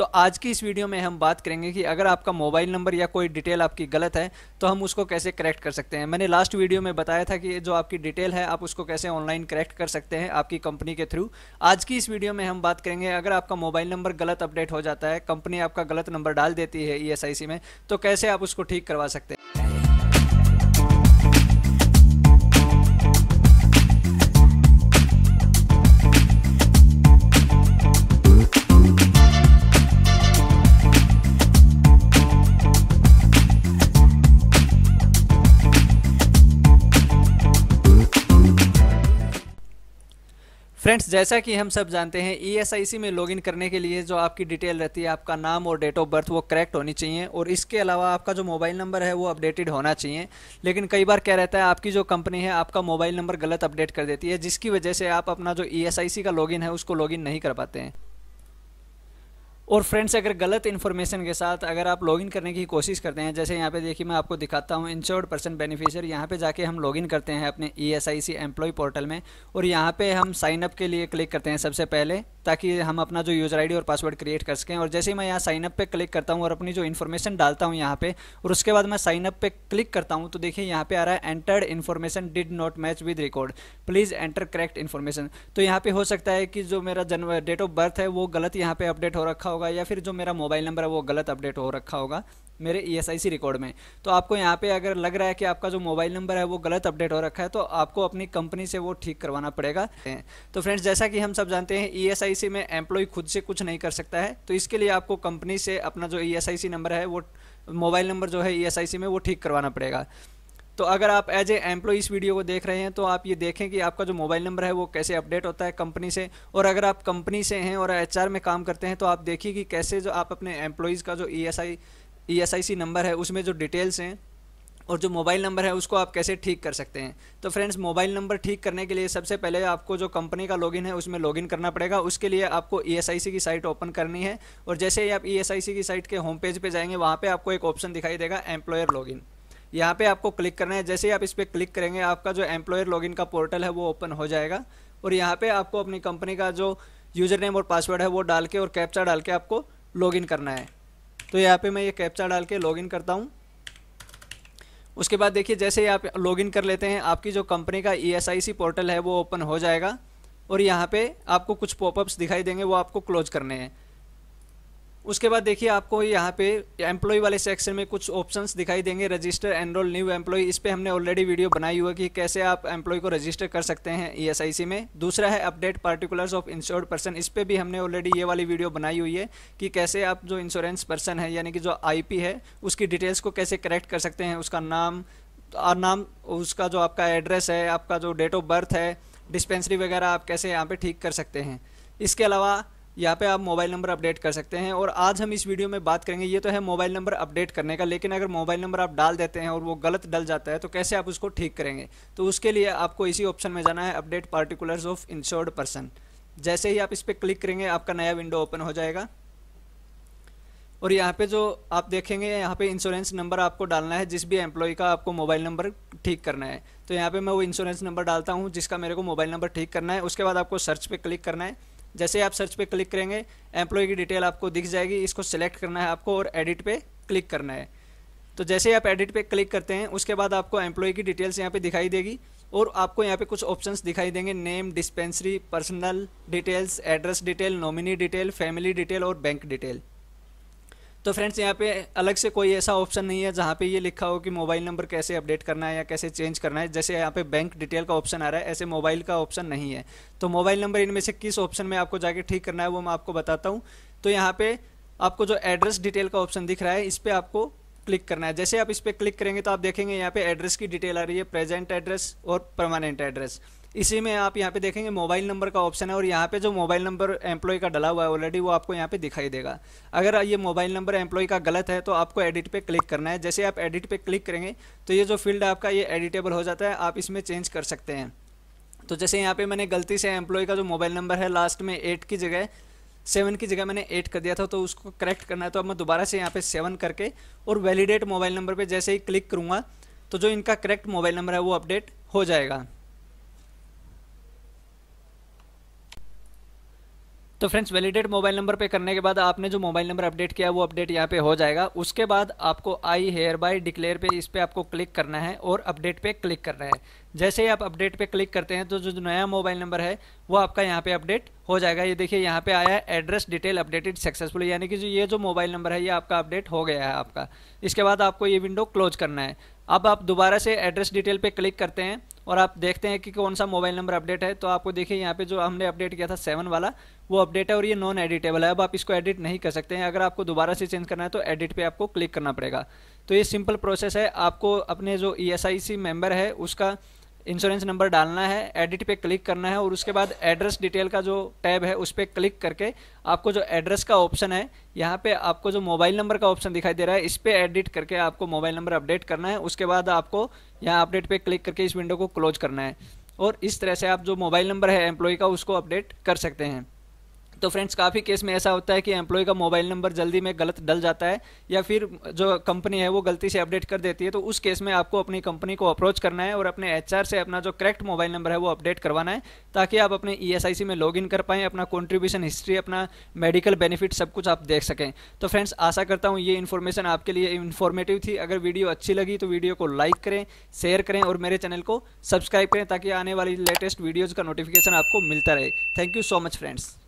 तो आज की इस वीडियो में हम बात करेंगे कि अगर आपका मोबाइल नंबर या कोई डिटेल आपकी गलत है तो हम उसको कैसे करेक्ट कर सकते हैं मैंने लास्ट वीडियो में बताया था कि जो आपकी डिटेल है आप उसको कैसे ऑनलाइन करेक्ट कर सकते हैं आपकी कंपनी के थ्रू आज की इस वीडियो में हम बात करेंगे अगर आपका मोबाइल नंबर गलत अपडेट हो जाता है कंपनी आपका गलत नंबर डाल देती है ई e में तो कैसे आप उसको ठीक करवा सकते हैं फ्रेंड्स जैसा कि हम सब जानते हैं ई e में लॉगिन करने के लिए जो आपकी डिटेल रहती है आपका नाम और डेट ऑफ बर्थ वो करेक्ट होनी चाहिए और इसके अलावा आपका जो मोबाइल नंबर है वो अपडेटेड होना चाहिए लेकिन कई बार क्या रहता है आपकी जो कंपनी है आपका मोबाइल नंबर गलत अपडेट कर देती है जिसकी वजह से आप अपना जो ई e का लॉगिन है उसको लॉगिन नहीं कर पाते हैं और फ्रेंड्स अगर गलत इन्फॉर्मेशन के साथ अगर आप लॉगिन करने की कोशिश करते हैं जैसे यहाँ पे देखिए मैं आपको दिखाता हूँ इंश्योर्ड पर्सन बेनिफिशियर यहाँ पे जाके हम लॉगिन करते हैं अपने E S I C employee portal में और यहाँ पे हम साइन अप के लिए क्लिक करते हैं सबसे पहले ताकि हम अपना जो यूज़र आई और पासवर्ड क्रिएट कर सकें और जैसे ही मैं यहाँ साइनअप पर क्लिक करता हूँ और अपनी जो इन्फॉर्मेशन डालता हूँ यहाँ पर और उसके बाद मैं साइनअप पर क्लिक करता हूँ तो देखिए यहाँ पे आ रहा है entered information did not match with record please enter correct information तो यहाँ पर हो सकता है कि जो मेरा जन्म डेट ऑफ बर्थ है वो गलत यहाँ पर अपडेट हो रखा होगा होगा या फिर जो मेरा मोबाइल नंबर है वो गलत अपडेट हो रखा होगा मेरे ई e रिकॉर्ड में तो आपको यहाँ पे अगर लग रहा है कि आपका जो मोबाइल नंबर है वो गलत अपडेट हो रखा है तो आपको अपनी कंपनी से वो ठीक करवाना पड़ेगा तो फ्रेंड्स जैसा कि हम सब जानते हैं ई e में एम्प्लॉय खुद से कुछ नहीं कर सकता है तो इसके लिए आपको कंपनी से अपना जो ई e नंबर है वो मोबाइल नंबर जो है ई में वो ठीक करवाना पड़ेगा तो अगर आप एज ए एम्प्लॉय इस वीडियो को देख रहे हैं तो आप ये देखें कि आपका जो मोबाइल नंबर है वो कैसे अपडेट होता है कंपनी से और अगर आप कंपनी से हैं और एच में काम करते हैं तो आप देखिए कि कैसे जो आप अपने एम्प्लॉयज़ का जो E S I E S I C number है उसमें जो डिटेल्स हैं और जो मोबाइल नंबर है उसको आप कैसे ठीक कर सकते हैं तो फ्रेंड्स मोबाइल नंबर ठीक करने के लिए सबसे पहले आपको जो कंपनी का लॉगिन है उसमें लॉगिन करना पड़ेगा उसके लिए आपको ई e की साइट ओपन करनी है और जैसे ही आप ई e की साइट के होम पेज पर पे जाएंगे वहाँ पर आपको एक ऑप्शन दिखाई देगा एम्प्लॉयर लॉगिन यहाँ पे आपको क्लिक करना है जैसे ही आप इस पर क्लिक करेंगे आपका जो एम्प्लॉयर लॉगिन का पोर्टल है वो ओपन हो जाएगा और यहाँ पे आपको अपनी कंपनी का जो यूज़र नेम और पासवर्ड है वो डाल के और कैप्चा डाल के आपको लॉगिन करना है तो यहाँ पे मैं ये कैप्चा डाल के लॉगिन करता हूँ उसके बाद देखिए जैसे ही आप लॉगिन कर लेते हैं आपकी जो कंपनी का ई e पोर्टल है वो ओपन हो जाएगा और यहाँ पर आपको कुछ पॉपअप्स दिखाई देंगे वो आपको क्लोज करने हैं उसके बाद देखिए आपको यहाँ पे एम्प्लॉय वाले सेक्शन में कुछ ऑप्शंस दिखाई देंगे रजिस्टर एनरोल न्यू एम्प्लॉय इस पर हमने ऑलरेडी वीडियो बनाई हुआ कि कैसे आप एम्प्लॉय को रजिस्टर कर सकते हैं ईएसआईसी e में दूसरा है update particulars of insured person इस पर भी हमने ऑलरेडी ये वाली वीडियो बनाई हुई है कि कैसे आप जो इंश्योरेंस पर्सन है यानी कि जो आई है उसकी डिटेल्स को कैसे करेक्ट कर सकते हैं उसका नाम और नाम उसका जो आपका एड्रेस है आपका जो डेट ऑफ बर्थ है डिस्पेंसरी वगैरह आप कैसे यहाँ पर ठीक कर सकते हैं इसके अलावा यहाँ पे आप मोबाइल नंबर अपडेट कर सकते हैं और आज हम इस वीडियो में बात करेंगे ये तो है मोबाइल नंबर अपडेट करने का लेकिन अगर मोबाइल नंबर आप डाल देते हैं और वो गलत डल जाता है तो कैसे आप उसको ठीक करेंगे तो उसके लिए आपको इसी ऑप्शन में जाना है update particulars of insured person जैसे ही आप इस पर क्लिक करेंगे आपका नया विंडो ओपन हो जाएगा और यहाँ पे जो आप देखेंगे यहाँ पे इंश्योरेंस नंबर आपको डालना है जिस भी एम्प्लॉय का आपको मोबाइल नंबर ठीक करना है तो यहाँ पे मैं वो इंश्योरेंस नंबर डालता हूँ जिसका मेरे को मोबाइल नंबर ठीक करना है उसके बाद आपको सर्च पे क्लिक करना है जैसे आप सर्च पे क्लिक करेंगे एम्प्लॉय की डिटेल आपको दिख जाएगी इसको सिलेक्ट करना है आपको और एडिट पे क्लिक करना है तो जैसे आप एडिट पे क्लिक करते हैं उसके बाद आपको एम्प्लॉय की डिटेल्स यहाँ पे दिखाई देगी और आपको यहाँ पे कुछ ऑप्शंस दिखाई देंगे name dispensary personal details address detail nominee detail family detail और बैंक डिटेल तो फ्रेंड्स यहाँ पे अलग से कोई ऐसा ऑप्शन नहीं है जहाँ पे ये लिखा हो कि मोबाइल नंबर कैसे अपडेट करना है या कैसे चेंज करना है जैसे यहाँ पे बैंक डिटेल का ऑप्शन आ रहा है ऐसे मोबाइल का ऑप्शन नहीं है तो मोबाइल नंबर इनमें से किस ऑप्शन में आपको जाके ठीक करना है वो मैं आपको बताता हूँ तो यहाँ पे आपको जो एड्रेस डिटेल का ऑप्शन दिख रहा है इस पर आपको क्लिक करना है जैसे आप इस पर क्लिक करेंगे तो आप देखेंगे यहाँ पे एड्रेस की डिटेल आ रही है प्रेजेंट एड्रेस और परमानेंट एड्रेस इसी में आप यहाँ पे देखेंगे मोबाइल नंबर का ऑप्शन है और यहाँ पे जो मोबाइल नंबर एम्प्लॉय का डला हुआ है ऑलरेडी वो आपको यहाँ पे दिखाई देगा अगर ये मोबाइल नंबर एम्प्लॉय का गलत है तो आपको एडिट पे क्लिक करना है जैसे आप एडिट पे क्लिक करेंगे तो ये जो फील्ड है आपका ये एडिटेबल हो जाता है आप इसमें चेंज कर सकते हैं तो जैसे यहाँ पे मैंने गलती से एम्प्लॉय का जो मोबाइल नंबर है लास्ट में एट की जगह सेवन की जगह मैंने एट कर दिया था तो उसको करेक्ट करना है तो अब मैं दोबारा से यहाँ पे सेवन करके और वैलिडेट मोबाइल नंबर पे जैसे ही क्लिक करूँगा तो जो इनका करेक्ट मोबाइल नंबर है वो अपडेट हो जाएगा तो फ्रेंड्स वैलिडेट मोबाइल नंबर पे करने के बाद आपने जो मोबाइल नंबर अपडेट किया वो अपडेट यहाँ पे हो जाएगा उसके बाद आपको आई हेयर बाय डिक्लेयर पे इस पर आपको क्लिक करना है और अपडेट पे क्लिक करना है जैसे ही आप अपडेट पे क्लिक करते हैं तो जो नया मोबाइल नंबर है वो आपका यहाँ पे अपडेट हो जाएगा ये देखिए यहाँ पे आया है एड्रेस डिटेल अपडेटेड सक्सेसफुल यानी कि जो ये जो मोबाइल नंबर है ये आपका अपडेट हो गया है आपका इसके बाद आपको ये विंडो क्लोज करना है अब आप दोबारा से एड्रेस डिटेल पे क्लिक करते हैं और आप देखते हैं कि कौन सा मोबाइल नंबर अपडेट है तो आपको देखिए यहाँ पे जो हमने अपडेट किया था सेवन वाला वो अपडेट है और ये नॉन एडिटेबल है अब आप इसको एडिट नहीं कर सकते हैं अगर आपको दोबारा से चेंज करना है तो एडिट पे आपको क्लिक करना पड़ेगा तो ये सिंपल प्रोसेस है आपको अपने जो E S I C member है उसका इंश्योरेंस नंबर डालना है एडिट पे क्लिक करना है और उसके बाद एड्रेस डिटेल का जो टैब है उस पर क्लिक करके आपको जो एड्रेस का ऑप्शन है यहाँ पे आपको जो मोबाइल नंबर का ऑप्शन दिखाई दे रहा है इस पर एडिट करके आपको मोबाइल नंबर अपडेट करना है उसके बाद आपको यहाँ अपडेट पे क्लिक करके इस विंडो को क्लोज करना है और इस तरह से आप जो मोबाइल नंबर है एम्प्लॉय का उसको अपडेट कर सकते हैं तो फ्रेंड्स काफ़ी केस में ऐसा होता है कि एम्प्लॉय का मोबाइल नंबर जल्दी में गलत डल जाता है या फिर जो कंपनी है वो गलती से अपडेट कर देती है तो उस केस में आपको अपनी कंपनी को अप्रोच करना है और अपने एच से अपना जो करेक्ट मोबाइल नंबर है वो अपडेट करवाना है ताकि आप अपने ई e में लॉग कर पाएँ अपना कॉन्ट्रीब्यूशन हिस्ट्री अपना मेडिकल बेनिफिट सब कुछ आप देख सकें तो फ्रेंड्स आशा करता हूँ ये इन्फॉर्मेशन आपके लिए इन्फॉर्मेटिव थी अगर वीडियो अच्छी लगी तो वीडियो को लाइक करें शेयर करें और मेरे चैनल को सब्सक्राइब करें ताकि आने वाली लेटेस्ट वीडियोज़ का नोटिफिकेशन आपको मिलता रहे thank you so much friends